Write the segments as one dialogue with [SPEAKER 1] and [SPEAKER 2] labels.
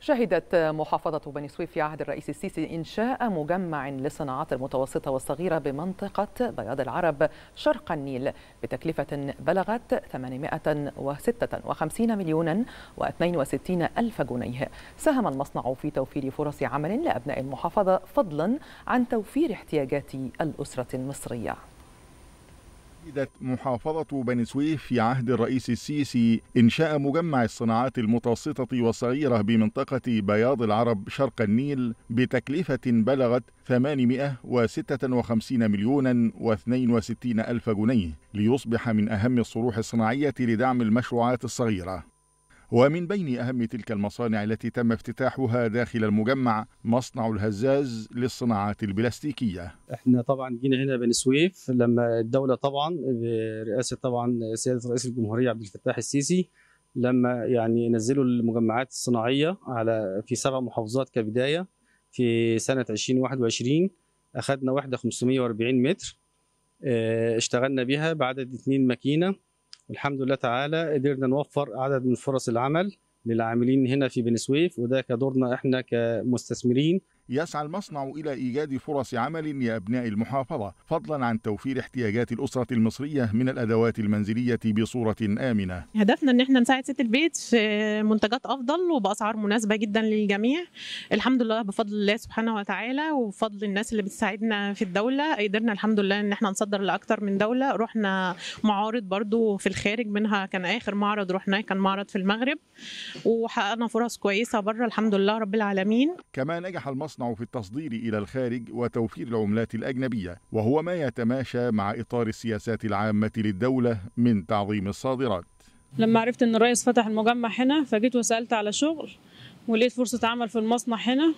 [SPEAKER 1] شهدت محافظة بني سويف في عهد الرئيس السيسي إنشاء مجمع للصناعات المتوسطة والصغيرة بمنطقة بياض العرب شرق النيل بتكلفة بلغت 856 مليونا و62 ألف جنيه ساهم المصنع في توفير فرص عمل لأبناء المحافظة فضلا عن توفير احتياجات الأسرة المصرية
[SPEAKER 2] أكدت محافظة بني سويف في عهد الرئيس السيسي إنشاء مجمع الصناعات المتوسطة والصغيرة بمنطقة بياض العرب شرق النيل بتكلفة بلغت 856 مليونا و62 ألف جنيه ليصبح من أهم الصروح الصناعية لدعم المشروعات الصغيرة ومن بين أهم تلك المصانع التي تم افتتاحها داخل المجمع مصنع الهزاز للصناعات البلاستيكية
[SPEAKER 3] احنا طبعا جينا هنا بني سويف لما الدولة طبعا برئاسة طبعا سيادة رئيس الجمهورية عبد الفتاح السيسي لما يعني نزلوا المجمعات الصناعية على في سبع محافظات كبداية في سنة 2021 أخذنا واحدة 540 متر آه، اشتغلنا بها بعدد اثنين ماكينة الحمد لله تعالى قدرنا نوفر عدد من فرص العمل للعاملين هنا في بني سويف وده كدورنا احنا كمستثمرين يسعى المصنع إلى إيجاد فرص
[SPEAKER 2] عمل لأبناء المحافظة فضلا عن توفير احتياجات الأسرة المصرية من الأدوات المنزلية بصورة آمنة
[SPEAKER 4] هدفنا أن احنا نساعد ست البيت في منتجات أفضل وبأسعار مناسبة جدا للجميع الحمد لله بفضل الله سبحانه وتعالى وبفضل الناس اللي بتساعدنا في الدولة قدرنا الحمد لله أن احنا نصدر لأكثر من دولة رحنا معارض برضو في الخارج منها كان آخر معرض رحناه كان معرض في المغرب وحققنا فرص كويسة بره الحمد لله رب العالمين
[SPEAKER 2] كما نجح المصنع يصنع في التصدير إلى الخارج وتوفير العملات الأجنبية وهو ما يتماشى مع إطار السياسات العامة للدولة من تعظيم الصادرات
[SPEAKER 4] لما عرفت ان الرئيس فتح المجمع هنا فجيت وسالت على شغل ولقيت فرصه عمل في المصنع هنا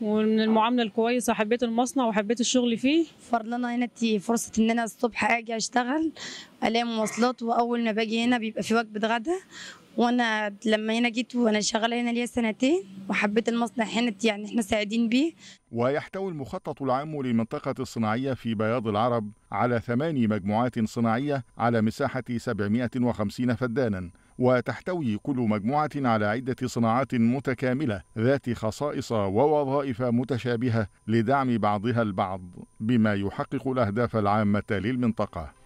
[SPEAKER 4] ومن المعامله الكويسه حبيت المصنع وحبيت
[SPEAKER 3] الشغل فيه فرض لنا هنا فرصه ان انا الصبح اجي اشتغل الاقي مواصلات واول ما باجي هنا بيبقى في وجبه غدا وانا لما هنا جيت وانا شغاله هنا ليا سنتين وحبيت المصنع هنا يعني احنا سعيدين بيه
[SPEAKER 2] ويحتوي المخطط العام للمنطقه الصناعيه في بياض العرب على ثماني مجموعات صناعيه على مساحه 750 فدانا وتحتوي كل مجموعة على عدة صناعات متكاملة ذات خصائص ووظائف متشابهة لدعم بعضها البعض بما يحقق الأهداف العامة للمنطقة